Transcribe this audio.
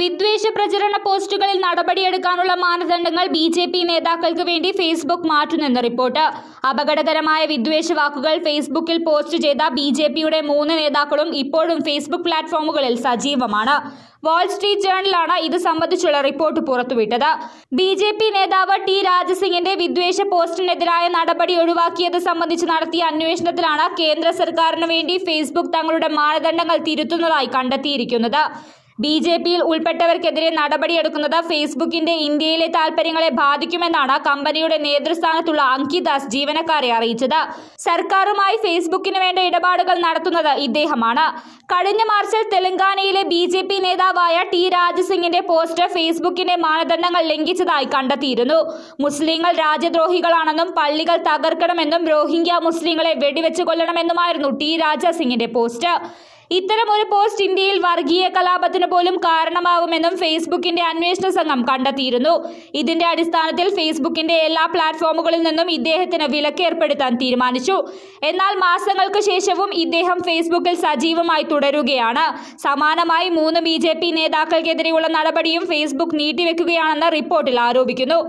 വിദ്വേഷ പ്രചരണ പോസ്റ്റുകളിൽ നടപടിയെടുക്കാനുള്ള മാനദണ്ഡങ്ങൾ ബി ജെ പി നേതാക്കൾക്ക് വേണ്ടി ഫേസ്ബുക്ക് മാറ്റുന്നെന്ന് റിപ്പോർട്ട് അപകടകരമായ വിദ്വേഷ വാക്കുകൾ ഫേസ്ബുക്കിൽ പോസ്റ്റ് ചെയ്ത ബി ജെ പിയുടെ മൂന്ന് നേതാക്കളും ഇപ്പോഴും ഫേസ്ബുക്ക് പ്ലാറ്റ്ഫോമുകളിൽ സജീവമാണ് വാൾസ്ട്രീറ്റ് ജേണലാണ് ഇത് സംബന്ധിച്ചുള്ള റിപ്പോർട്ട് പുറത്തുവിട്ടത് ബി ജെ പി നേതാവ് ടി രാജസിംഗിന്റെ വിദ്വേഷ പോസ്റ്റിനെതിരായ നടപടി ഒഴിവാക്കിയത് സംബന്ധിച്ച് നടത്തിയ അന്വേഷണത്തിലാണ് കേന്ദ്ര സർക്കാരിന് വേണ്ടി ഫേസ്ബുക്ക് തങ്ങളുടെ മാനദണ്ഡങ്ങൾ തിരുത്തുന്നതായി കണ്ടെത്തിയിരിക്കുന്നത് ബി ജെ പിയിൽ ഉൾപ്പെട്ടവർക്കെതിരെ നടപടിയെടുക്കുന്നത് ഫേസ്ബുക്കിന്റെ ഇന്ത്യയിലെ താൽപര്യങ്ങളെ ബാധിക്കുമെന്നാണ് കമ്പനിയുടെ നേതൃസ്ഥാനത്തുള്ള അങ്കിദാസ് ജീവനക്കാരെ അറിയിച്ചത് സർക്കാരുമായി ഫേസ്ബുക്കിന് വേണ്ട ഇടപാടുകൾ നടത്തുന്നത് ഇദ്ദേഹമാണ് കഴിഞ്ഞ മാർച്ചിൽ തെലങ്കാനയിലെ ബി ജെ പി നേതാവായ ടി രാജസിംഗിന്റെ പോസ്റ്റ് ഫേസ്ബുക്കിന്റെ മാനദണ്ഡങ്ങൾ ലംഘിച്ചതായി കണ്ടെത്തിയിരുന്നു മുസ്ലിങ്ങൾ രാജ്യദ്രോഹികളാണെന്നും പള്ളികൾ തകർക്കണമെന്നും റോഹിംഗ്യ മുസ്ലിങ്ങളെ വെടിവെച്ച് കൊല്ലണമെന്നുമായിരുന്നു ടി രാജസിംഗിന്റെ പോസ്റ്റ് ഇത്തരം ഒരു പോസ്റ്റ് ഇന്ത്യയിൽ വർഗീയ കലാപത്തിന് പോലും കാരണമാകുമെന്നും ഫേസ്ബുക്കിന്റെ അന്വേഷണ സംഘം കണ്ടെത്തിയിരുന്നു ഇതിന്റെ അടിസ്ഥാനത്തിൽ ഫേസ്ബുക്കിന്റെ എല്ലാ പ്ലാറ്റ്ഫോമുകളിൽ നിന്നും ഇദ്ദേഹത്തിന് വിലക്ക് ഏർപ്പെടുത്താൻ തീരുമാനിച്ചു എന്നാൽ മാസങ്ങൾക്ക് ശേഷവും ഇദ്ദേഹം ഫേസ്ബുക്കിൽ സജീവമായി തുടരുകയാണ് സമാനമായി മൂന്ന് ബി നേതാക്കൾക്കെതിരെയുള്ള നടപടിയും ഫേസ്ബുക്ക് നീട്ടിവെക്കുകയാണെന്ന് റിപ്പോർട്ടിൽ ആരോപിക്കുന്നു